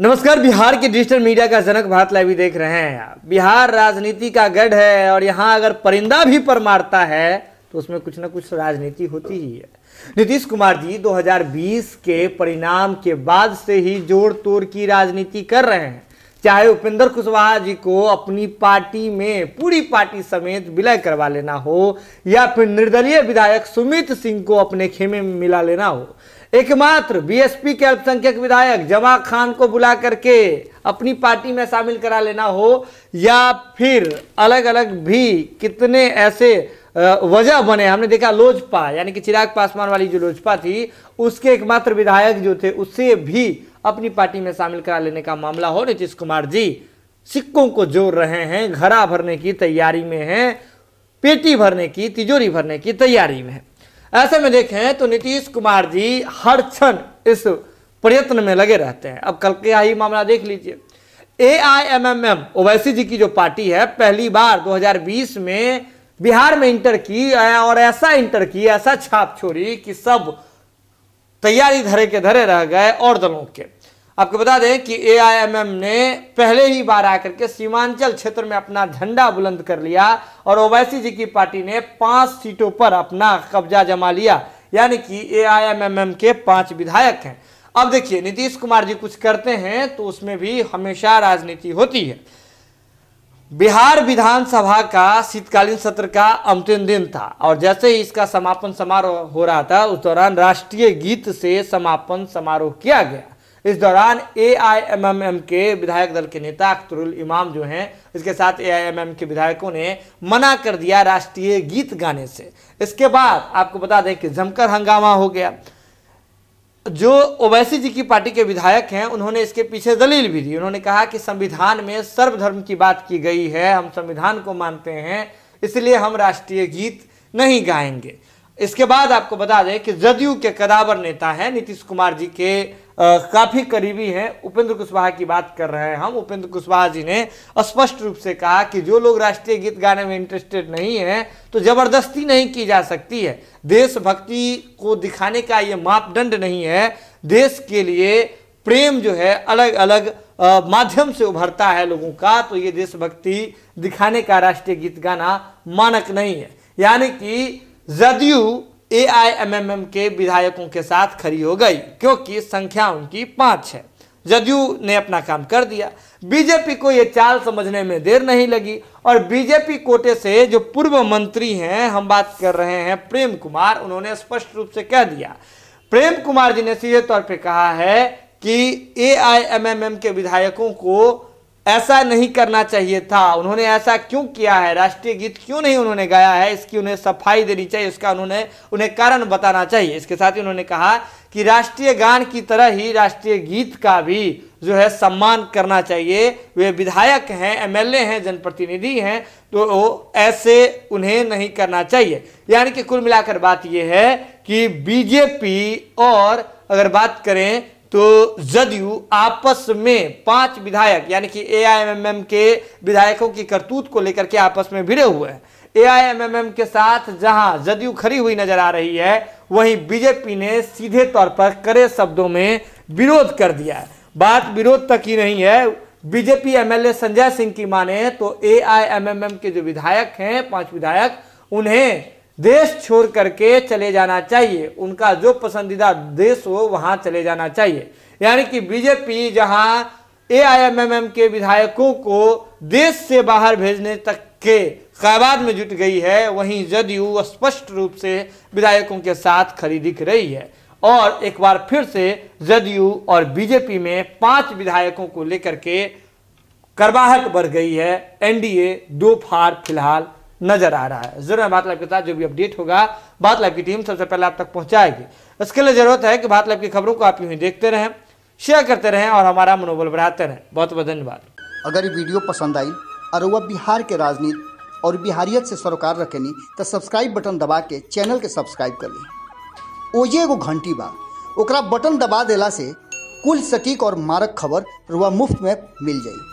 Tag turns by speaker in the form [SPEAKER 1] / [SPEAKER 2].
[SPEAKER 1] नमस्कार बिहार के digital media का जनक भारत लाइव देख रहे हैं आप बिहार राजनीति का गढ़ है और यहाँ अगर परिंदा भी पर मारता है तो उसमें कुछ ना कुछ राजनीति होती ही है नीतीश कुमार जी 2020 के परिणाम के बाद से ही जोड़ तोड़ की राजनीति कर रहे हैं चाहे उपेंद्र कुशवाहा जी को अपनी पार्टी में पूरी पार्टी समेत विलय करवा लेना हो या फिर निर्दलीय विधायक सुमित सिंह को अपने खेमे में मिला लेना हो एकमात्र बीएसपी के अल्पसंख्यक विधायक जमा खान को बुला करके अपनी पार्टी में शामिल करा लेना हो या फिर अलग अलग भी कितने ऐसे वजह बने हमने देखा लोजपा यानी कि चिराग पासवान वाली जो लोजपा थी उसके एकमात्र विधायक जो थे उसे भी अपनी पार्टी में शामिल करा लेने का मामला हो नीतीश कुमार जी सिक्कों को जोड़ रहे हैं घरा भरने की तैयारी में हैं पेटी भरने की तिजोरी भरने की तैयारी में है ऐसे में देखें तो नीतीश कुमार जी हर क्षण इस प्रयत्न में लगे रहते हैं अब कल का ही मामला देख लीजिए A I M M M Owaisi ji की जो पार्टी है पहली बार 2020 में बिहार में इंटर की और ऐसा इंटर की ऐसा छाप छोड़ी कि सब तैयारी धरे के धरे रह गए और दलों के आपको बता दें कि एआईएमएम ने पहले ही बार आकर के सीमांचल क्षेत्र में अपना झंडा बुलंद कर लिया और ओवैसी जी की पार्टी ने पांच सीटों पर अपना कब्जा जमा लिया यानी कि एआईएमएम के पांच विधायक हैं अब देखिए नीतीश कुमार जी कुछ करते हैं तो उसमें भी हमेशा राजनीति होती है बिहार विधानसभा का शीतकालीन सत्र का अंतिम दिन था और जैसे ही इसका समापन समारोह हो रहा था उस दौरान राष्ट्रीय गीत से समापन समारोह किया गया इस दौरान एआईएमएमएम के विधायक दल के नेता अख्तरुल इमाम जो हैं इसके साथ एआईएमएम के विधायकों ने मना कर दिया राष्ट्रीय गीत गाने से इसके बाद आपको बता दें कि जमकर हंगामा हो गया जो ओवैसी जी की पार्टी के विधायक हैं उन्होंने इसके पीछे दलील भी दी उन्होंने कहा कि संविधान में सर्वधर्म की बात की गई है हम संविधान को मानते हैं इसलिए हम राष्ट्रीय गीत नहीं गाएंगे इसके बाद आपको बता दें कि जदयू के कदावर नेता हैं नीतीश कुमार जी के आ, काफी करीबी हैं उपेंद्र कुशवाहा की बात कर रहे हैं हम उपेंद्र कुशवाहा जी ने स्पष्ट रूप से कहा कि जो लोग राष्ट्रीय गीत गाने में इंटरेस्टेड नहीं हैं तो जबरदस्ती नहीं की जा सकती है देशभक्ति को दिखाने का ये मापदंड नहीं है देश के लिए प्रेम जो है अलग अलग माध्यम से उभरता है लोगों का तो ये देशभक्ति दिखाने का राष्ट्रीय गीत गाना मानक नहीं है यानी कि जदयू एम के विधायकों के साथ खड़ी हो गई क्योंकि संख्या उनकी पांच है जदयू ने अपना काम कर दिया बीजेपी को यह चाल समझने में देर नहीं लगी और बीजेपी कोटे से जो पूर्व मंत्री हैं हम बात कर रहे हैं प्रेम कुमार उन्होंने स्पष्ट रूप से कह दिया प्रेम कुमार जी ने सीधे तौर पे कहा है कि एम के विधायकों को ऐसा नहीं करना चाहिए था उन्होंने ऐसा क्यों किया है राष्ट्रीय गीत क्यों नहीं उन्होंने गाया है इसकी उन्हें सफाई देनी चाहिए इसका उन्होंने उन्हें कारण बताना चाहिए इसके साथ ही उन्होंने कहा कि राष्ट्रीय गान की तरह ही राष्ट्रीय गीत का भी जो है सम्मान करना चाहिए वे विधायक हैं एमएलए हैं जनप्रतिनिधि हैं तो ऐसे उन्हें नहीं करना चाहिए यानी कि कुल मिलाकर बात यह है कि बीजेपी और अगर बात करें तो जदयू आपस में पांच विधायक यानी कि एआईएमएम के विधायकों की करतूत को लेकर के आपस में भिड़े हुए हैं एआईएमएम के साथ जहां जदयू खड़ी हुई नजर आ रही है वहीं बीजेपी ने सीधे तौर पर कड़े शब्दों में विरोध कर दिया है बात विरोध तक ही नहीं है बीजेपी एमएलए संजय सिंह की माने तो एआईएमएमएम के जो विधायक हैं पांच विधायक उन्हें देश छोड़ करके चले जाना चाहिए उनका जो पसंदीदा देश हो वहां चले जाना चाहिए यानी कि बीजेपी जहां एआईएमएमएम के विधायकों को देश से बाहर भेजने तक के खैबाद में जुट गई है वहीं जदयू स्पष्ट रूप से विधायकों के साथ खड़ी दिख रही है और एक बार फिर से जदयू और बीजेपी में पांच विधायकों को लेकर के करवाहट बढ़ गई है एनडीए दो फार फिलहाल नजर आ रहा है जरूर भारत लाइव के साथ जो भी अपडेट होगा भारत लाइव की टीम सबसे पहले आप तक पहुंचाएगी इसके लिए जरूरत है कि भारत लाइव की खबरों को आप यूं ही देखते रहें शेयर करते रहें और हमारा मनोबल
[SPEAKER 2] बढ़ाते रहें बहुत बहुत धन्यवाद अगर ये वीडियो पसंद आई और वह बिहार के राजनीति और बिहारियत से सरोकार रखेनी तो सब्सक्राइब बटन दबा के चैनल के सब्सक्राइब कर ली ओजे एगो घंटी बा ओकरा बटन दबा देला से कुल सटीक और मारक खबर रुआ मुफ्त में मिल जाएगी